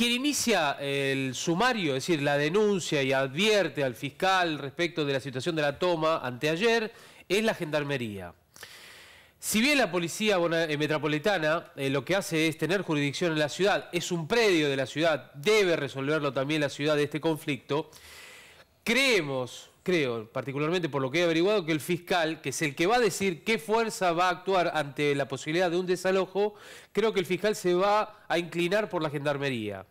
Quien inicia el sumario, es decir, la denuncia y advierte al fiscal respecto de la situación de la toma anteayer, es la Gendarmería. Si bien la policía eh, metropolitana eh, lo que hace es tener jurisdicción en la ciudad, es un predio de la ciudad, debe resolverlo también la ciudad de este conflicto, Creemos, creo, particularmente por lo que he averiguado, que el fiscal, que es el que va a decir qué fuerza va a actuar ante la posibilidad de un desalojo, creo que el fiscal se va a inclinar por la gendarmería.